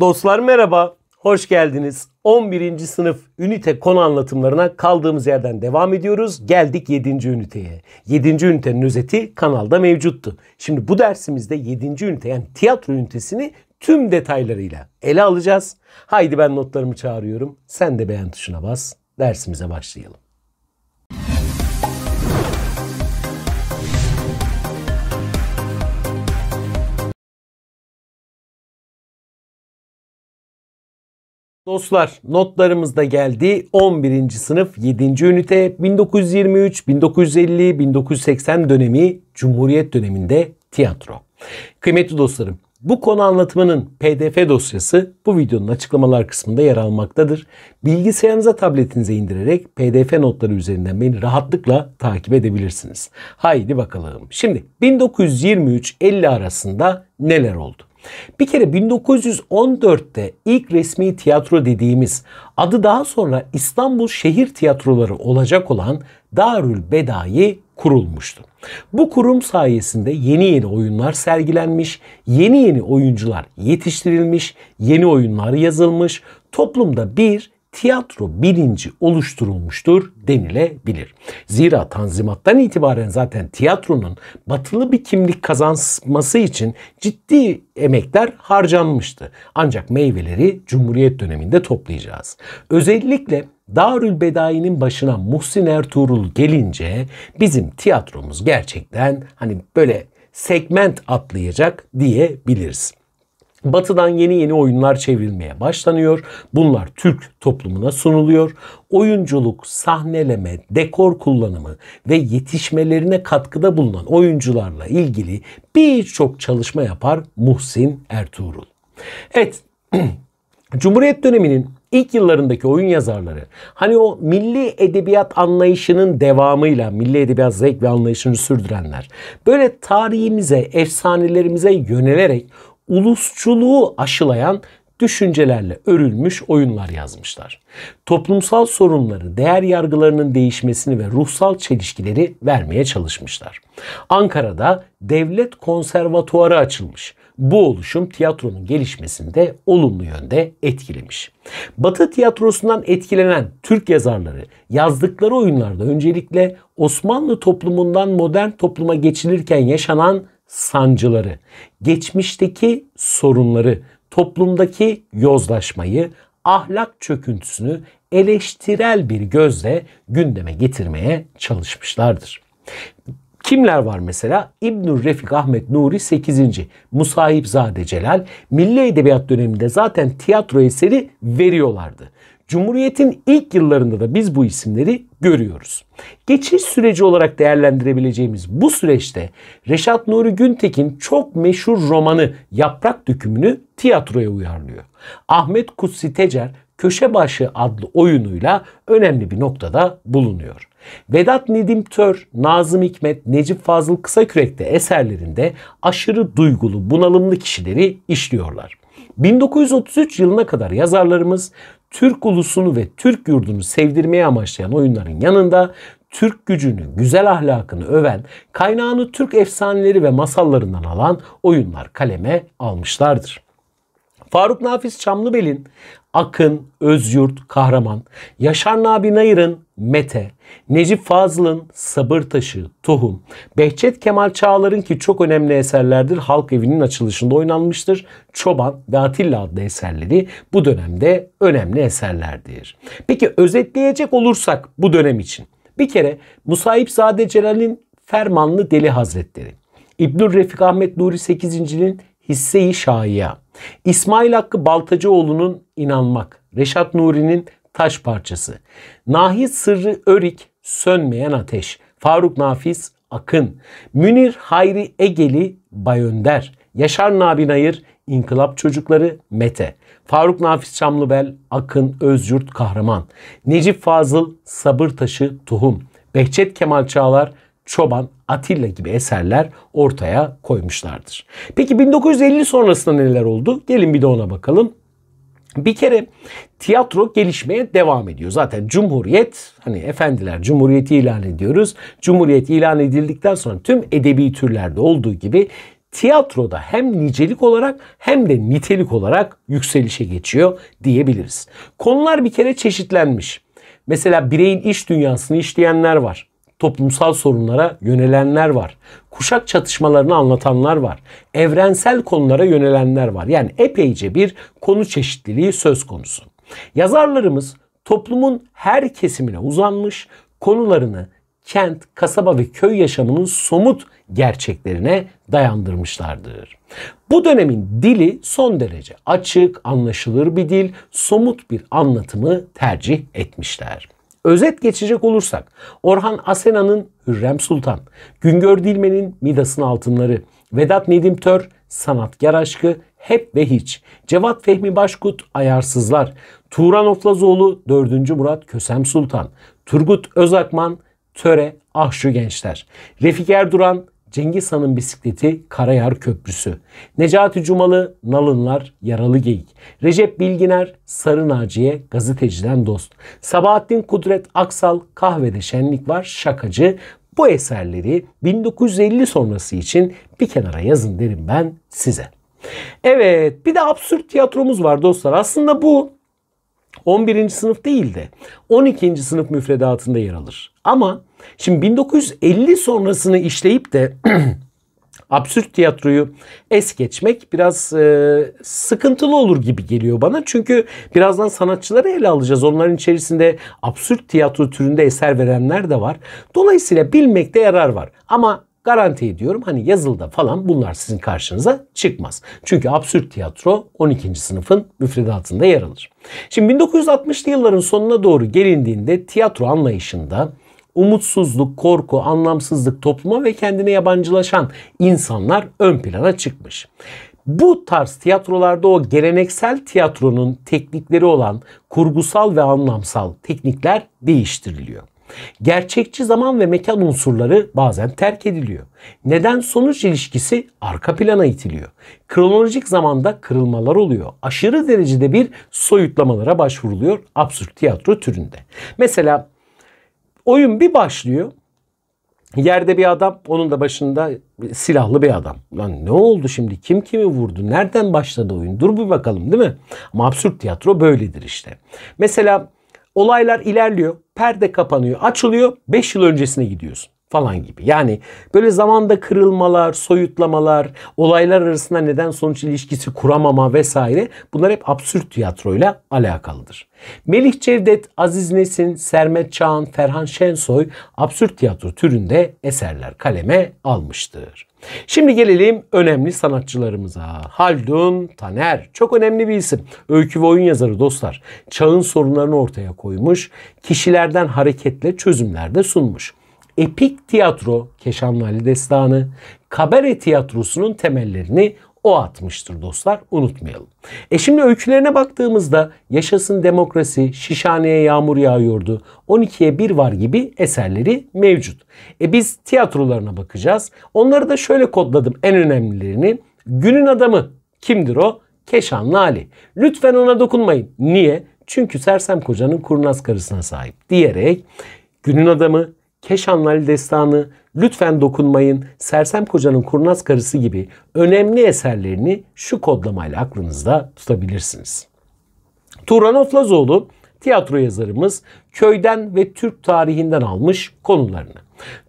Dostlar merhaba, hoş geldiniz. 11. sınıf ünite konu anlatımlarına kaldığımız yerden devam ediyoruz. Geldik 7. üniteye. 7. ünitenin özeti kanalda mevcuttu. Şimdi bu dersimizde 7. ünite yani tiyatro ünitesini tüm detaylarıyla ele alacağız. Haydi ben notlarımı çağırıyorum. Sen de beğen tuşuna bas. Dersimize başlayalım. Dostlar notlarımız da geldi 11. sınıf 7. ünite 1923, 1950, 1980 dönemi Cumhuriyet döneminde tiyatro. Kıymetli dostlarım bu konu anlatımının pdf dosyası bu videonun açıklamalar kısmında yer almaktadır. Bilgisayarınıza tabletinize indirerek pdf notları üzerinden beni rahatlıkla takip edebilirsiniz. Haydi bakalım. Şimdi 1923-50 arasında neler oldu? Bir kere 1914'te ilk resmi tiyatro dediğimiz adı daha sonra İstanbul Şehir Tiyatroları olacak olan Darül Bedai kurulmuştu. Bu kurum sayesinde yeni yeni oyunlar sergilenmiş, yeni yeni oyuncular yetiştirilmiş, yeni oyunlar yazılmış, toplumda bir tiyatro bilinci oluşturulmuştur denilebilir. Zira Tanzimat'tan itibaren zaten tiyatronun batılı bir kimlik kazanması için ciddi emekler harcanmıştı. Ancak meyveleri Cumhuriyet döneminde toplayacağız. Özellikle Darül Bedai'nin başına Muhsin Ertuğrul gelince bizim tiyatromuz gerçekten hani böyle segment atlayacak diyebiliriz. Batı'dan yeni yeni oyunlar çevrilmeye başlanıyor. Bunlar Türk toplumuna sunuluyor. Oyunculuk, sahneleme, dekor kullanımı ve yetişmelerine katkıda bulunan oyuncularla ilgili birçok çalışma yapar Muhsin Ertuğrul. Evet, Cumhuriyet döneminin ilk yıllarındaki oyun yazarları hani o milli edebiyat anlayışının devamıyla milli edebiyat zevk ve anlayışını sürdürenler böyle tarihimize, efsanelerimize yönelerek ulusçuluğu aşılayan düşüncelerle örülmüş oyunlar yazmışlar. Toplumsal sorunları, değer yargılarının değişmesini ve ruhsal çelişkileri vermeye çalışmışlar. Ankara'da Devlet Konservatuarı açılmış. Bu oluşum tiyatronun gelişmesinde olumlu yönde etkilemiş. Batı tiyatrosundan etkilenen Türk yazarları yazdıkları oyunlarda öncelikle Osmanlı toplumundan modern topluma geçilirken yaşanan sancıları, geçmişteki sorunları, toplumdaki yozlaşmayı, ahlak çöküntüsünü eleştirel bir gözle gündeme getirmeye çalışmışlardır. Kimler var mesela? İbnül Refik Ahmet Nuri 8. Zade Celal Milli Edebiyat döneminde zaten tiyatro eseri veriyorlardı. Cumhuriyet'in ilk yıllarında da biz bu isimleri görüyoruz. Geçiş süreci olarak değerlendirebileceğimiz bu süreçte Reşat Nuri Güntekin çok meşhur romanı Yaprak Dökümünü tiyatroya uyarlıyor. Ahmet Kutsi Tecer Köşe Başı adlı oyunuyla önemli bir noktada bulunuyor. Vedat Nedim Tör, Nazım Hikmet, Necip Fazıl Kısakürek de eserlerinde aşırı duygulu, bunalımlı kişileri işliyorlar. 1933 yılına kadar yazarlarımız Türk ulusunu ve Türk yurdunu sevdirmeye amaçlayan oyunların yanında Türk gücünü, güzel ahlakını öven, kaynağını Türk efsaneleri ve masallarından alan oyunlar kaleme almışlardır. Faruk Nafiz Çamlıbel'in Akın, Özyurt, Kahraman, Yaşar Nabi Nayır'ın Mete, Necip Fazıl'ın Sabır Taşı, Tohum, Behçet Kemal Çağlar'ın ki çok önemli eserlerdir. Halk evinin açılışında oynanmıştır. Çoban ve Atilla adlı eserleri bu dönemde önemli eserlerdir. Peki özetleyecek olursak bu dönem için. Bir kere Musaip Zade Celal'in Fermanlı Deli Hazretleri, İbnül Refik Ahmet Nuri 8.'nin Hisse-i Şaiya. İsmail Hakkı Baltacıoğlu'nun inanmak, Reşat Nuri'nin Taş Parçası. Nahit Sırrı Örik Sönmeyen Ateş. Faruk Nafiz Akın. Münir Hayri Egeli Bayönder. Yaşar Nabi Nayır İnkılap Çocukları Mete. Faruk Nafiz Çamlıbel Akın Özyurt Kahraman. Necip Fazıl Sabır Taşı Tuhum. Behçet Kemal Çağlar Çoban, Atilla gibi eserler ortaya koymuşlardır. Peki 1950 sonrasında neler oldu? Gelin bir de ona bakalım. Bir kere tiyatro gelişmeye devam ediyor. Zaten Cumhuriyet, hani efendiler Cumhuriyeti ilan ediyoruz. Cumhuriyet ilan edildikten sonra tüm edebi türlerde olduğu gibi tiyatroda hem nicelik olarak hem de nitelik olarak yükselişe geçiyor diyebiliriz. Konular bir kere çeşitlenmiş. Mesela bireyin iş dünyasını işleyenler var toplumsal sorunlara yönelenler var. Kuşak çatışmalarını anlatanlar var. Evrensel konulara yönelenler var. Yani epeyce bir konu çeşitliliği söz konusu. Yazarlarımız toplumun her kesimine uzanmış, konularını kent, kasaba ve köy yaşamının somut gerçeklerine dayandırmışlardır. Bu dönemin dili son derece açık, anlaşılır bir dil, somut bir anlatımı tercih etmişler. Özet geçecek olursak Orhan Asena'nın Hürrem Sultan, Güngör Dilmen'in Midas'ın Altınları, Vedat Nedim Tör Sanatkar Aşkı, Hep ve Hiç, Cevat Fehmi Başkut Ayarsızlar, Turan Oflazoğlu 4. Murat Kösem Sultan, Turgut Özakman Töre Ah Şu Gençler, Refik Erduran Cengiz Han'ın bisikleti Karayar Köprüsü, Necati Cumalı Nalınlar Yaralı Geyik, Recep Bilginer Sarı Naciye Gazeteciden Dost, Sabahattin Kudret Aksal Kahvede Şenlik Var Şakacı bu eserleri 1950 sonrası için bir kenara yazın derim ben size. Evet bir de absürt tiyatromuz var dostlar. Aslında bu 11. sınıf değil de 12. sınıf müfredatında yer alır. Ama Şimdi 1950 sonrasını işleyip de absürt tiyatroyu es geçmek biraz e, sıkıntılı olur gibi geliyor bana. Çünkü birazdan sanatçıları ele alacağız. Onların içerisinde absürt tiyatro türünde eser verenler de var. Dolayısıyla bilmekte yarar var. Ama garanti ediyorum hani yazılıda falan bunlar sizin karşınıza çıkmaz. Çünkü absürt tiyatro 12. sınıfın müfredatında yer alır. Şimdi 1960'lı yılların sonuna doğru gelindiğinde tiyatro anlayışında umutsuzluk, korku, anlamsızlık topluma ve kendine yabancılaşan insanlar ön plana çıkmış. Bu tarz tiyatrolarda o geleneksel tiyatronun teknikleri olan kurgusal ve anlamsal teknikler değiştiriliyor. Gerçekçi zaman ve mekan unsurları bazen terk ediliyor. Neden sonuç ilişkisi arka plana itiliyor. Kronolojik zamanda kırılmalar oluyor. Aşırı derecede bir soyutlamalara başvuruluyor absürt tiyatro türünde. Mesela oyun bir başlıyor. Yerde bir adam, onun da başında silahlı bir adam. Lan ne oldu şimdi? Kim kimi vurdu? Nereden başladı oyun? Dur bir bakalım değil mi? Ama absürt tiyatro böyledir işte. Mesela olaylar ilerliyor, perde kapanıyor, açılıyor, 5 yıl öncesine gidiyorsun falan gibi. Yani böyle zamanda kırılmalar, soyutlamalar, olaylar arasında neden sonuç ilişkisi kuramama vesaire bunlar hep absürt tiyatroyla alakalıdır. Melih Cevdet, Aziz Nesin, Sermet Çağan, Ferhan Şensoy absürt tiyatro türünde eserler kaleme almıştır. Şimdi gelelim önemli sanatçılarımıza. Haldun Taner çok önemli bir isim. Öykü ve oyun yazarı dostlar. Çağın sorunlarını ortaya koymuş, kişilerden hareketle çözümler de sunmuş epik tiyatro, Keşanlı Destanı, kabare tiyatrosunun temellerini o atmıştır dostlar unutmayalım. E şimdi öykülerine baktığımızda Yaşasın Demokrasi, Şişhane'ye Yağmur Yağıyordu, 12'ye bir var gibi eserleri mevcut. E biz tiyatrolarına bakacağız. Onları da şöyle kodladım en önemlilerini. Günün adamı kimdir o? Keşanlı Ali. Lütfen ona dokunmayın. Niye? Çünkü Sersem Koca'nın kurnaz karısına sahip diyerek günün adamı Keşanlı Destanı, Lütfen Dokunmayın, Sersem Koca'nın Kurnaz Karısı gibi önemli eserlerini şu kodlamayla aklınızda tutabilirsiniz. Turanov Lazoğlu tiyatro yazarımız köyden ve Türk tarihinden almış konularını.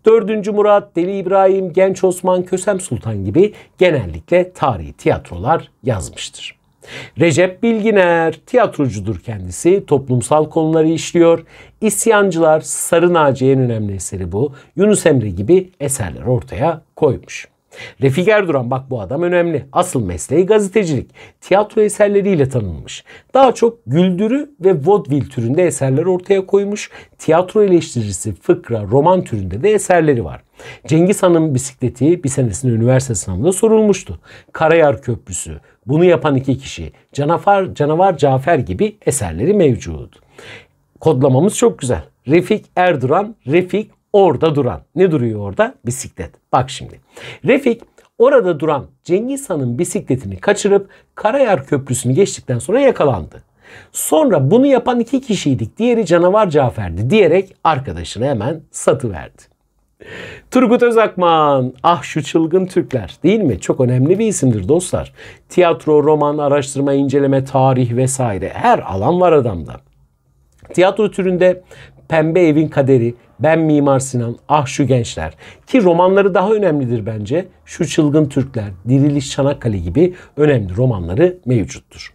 4. Murat, Deli İbrahim, Genç Osman, Kösem Sultan gibi genellikle tarihi tiyatrolar yazmıştır. Recep Bilginer tiyatrocudur kendisi. Toplumsal konuları işliyor. İsyancılar, Sarı Naci en önemli eseri bu. Yunus Emre gibi eserler ortaya koymuş. Refik Erduran bak bu adam önemli. Asıl mesleği gazetecilik. Tiyatro eserleriyle tanınmış. Daha çok güldürü ve vodvil türünde eserler ortaya koymuş. Tiyatro eleştirisi, fıkra, roman türünde de eserleri var. Cengiz Han'ın bisikleti bir senesinde üniversite sınavında sorulmuştu. Karayar Köprüsü, bunu yapan iki kişi Canavar, Canavar Cafer gibi eserleri mevcut. Kodlamamız çok güzel. Refik Erduran, Refik orada duran. Ne duruyor orada? Bisiklet. Bak şimdi. Refik orada duran Cengiz Han'ın bisikletini kaçırıp Karayar Köprüsü'nü geçtikten sonra yakalandı. Sonra bunu yapan iki kişiydik. Diğeri canavar Cafer'di diyerek arkadaşını hemen satıverdi. Turgut Özakman, ah şu çılgın Türkler değil mi? Çok önemli bir isimdir dostlar. Tiyatro, roman, araştırma, inceleme, tarih vesaire her alan var adamda. Tiyatro türünde Pembe Evin Kaderi, Ben Mimar Sinan, Ah Şu Gençler ki romanları daha önemlidir bence. Şu Çılgın Türkler, Diriliş Çanakkale gibi önemli romanları mevcuttur.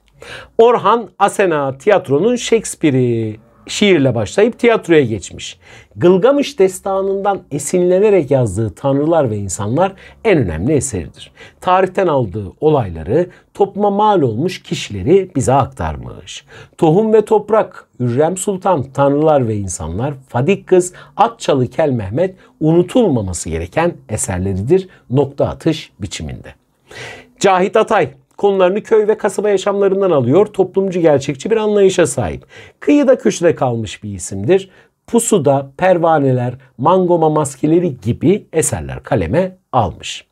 Orhan Asena tiyatronun Shakespeare'i şiirle başlayıp tiyatroya geçmiş. Gılgamış destanından esinlenerek yazdığı Tanrılar ve İnsanlar en önemli eseridir. Tarihten aldığı olayları, topluma mal olmuş kişileri bize aktarmış. Tohum ve Toprak, Hürrem Sultan, Tanrılar ve İnsanlar, Fadik Kız, Atçalı Kel Mehmet unutulmaması gereken eserleridir nokta atış biçiminde. Cahit Atay konularını köy ve kasaba yaşamlarından alıyor, toplumcu gerçekçi bir anlayışa sahip. Kıyıda köşede kalmış bir isimdir. Pusuda, Pervaneler, Mangoma maskeleri gibi eserler kaleme almış.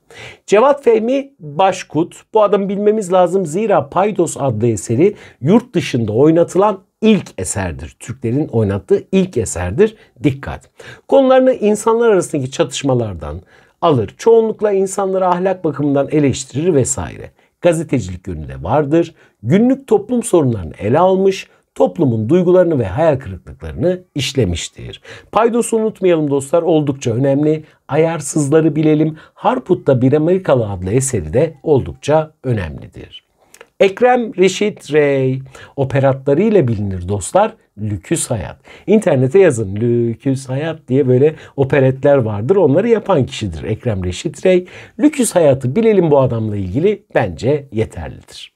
Cevat Fehmi Başkut bu adamı bilmemiz lazım zira Paydos adlı eseri yurt dışında oynatılan ilk eserdir. Türklerin oynattığı ilk eserdir. Dikkat. Konularını insanlar arasındaki çatışmalardan alır. Çoğunlukla insanları ahlak bakımından eleştirir vesaire gazetecilik yönü de vardır. Günlük toplum sorunlarını ele almış, toplumun duygularını ve hayal kırıklıklarını işlemiştir. Paydos'u unutmayalım dostlar oldukça önemli. Ayarsızları bilelim. Harput'ta Bir Amerikalı adlı eseri de oldukça önemlidir. Ekrem Reşit Rey operatlarıyla bilinir dostlar lüküs hayat. İnternete yazın lüküs hayat diye böyle operetler vardır. Onları yapan kişidir Ekrem Reşit Rey. Lüküs hayatı bilelim bu adamla ilgili bence yeterlidir.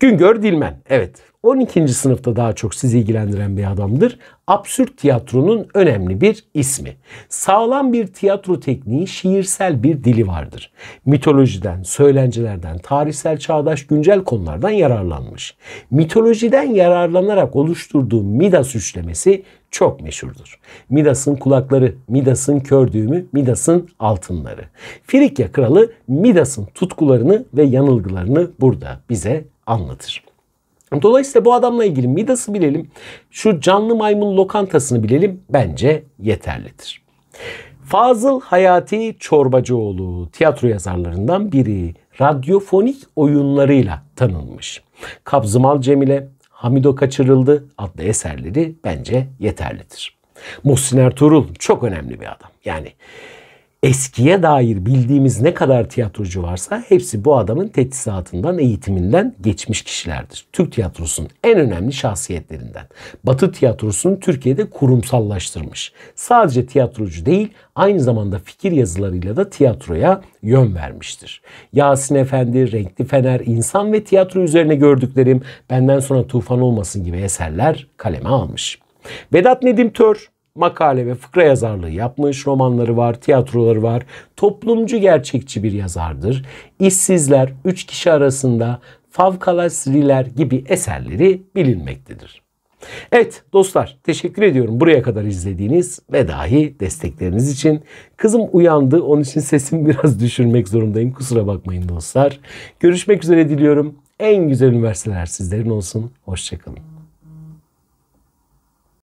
Güngör Dilmen. Evet 12. sınıfta daha çok sizi ilgilendiren bir adamdır. Absürt tiyatronun önemli bir ismi. Sağlam bir tiyatro tekniği, şiirsel bir dili vardır. Mitolojiden, söylencelerden, tarihsel, çağdaş, güncel konulardan yararlanmış. Mitolojiden yararlanarak oluşturduğu Midas üçlemesi çok meşhurdur. Midas'ın kulakları, Midas'ın kör düğümü, Midas'ın altınları. Frikya kralı Midas'ın tutkularını ve yanılgılarını burada bize anlatır. Dolayısıyla bu adamla ilgili Midas'ı bilelim, şu canlı maymun lokantasını bilelim bence yeterlidir. Fazıl Hayati Çorbacıoğlu tiyatro yazarlarından biri radyofonik oyunlarıyla tanınmış. Kabzımal Cemile, Hamido Kaçırıldı adlı eserleri bence yeterlidir. Muhsin Ertuğrul çok önemli bir adam. Yani eskiye dair bildiğimiz ne kadar tiyatrocu varsa hepsi bu adamın teçhizatından, eğitiminden geçmiş kişilerdir. Türk tiyatrosunun en önemli şahsiyetlerinden. Batı tiyatrosunu Türkiye'de kurumsallaştırmış. Sadece tiyatrocu değil, aynı zamanda fikir yazılarıyla da tiyatroya yön vermiştir. Yasin Efendi, Renkli Fener, İnsan ve Tiyatro üzerine gördüklerim, Benden Sonra Tufan Olmasın gibi eserler kaleme almış. Vedat Nedim Tör, makale ve fıkra yazarlığı yapmış, romanları var, tiyatroları var. Toplumcu gerçekçi bir yazardır. İşsizler, Üç Kişi Arasında, Favkalasriler gibi eserleri bilinmektedir. Evet dostlar teşekkür ediyorum buraya kadar izlediğiniz ve dahi destekleriniz için. Kızım uyandı onun için sesimi biraz düşürmek zorundayım kusura bakmayın dostlar. Görüşmek üzere diliyorum. En güzel üniversiteler sizlerin olsun. Hoşçakalın.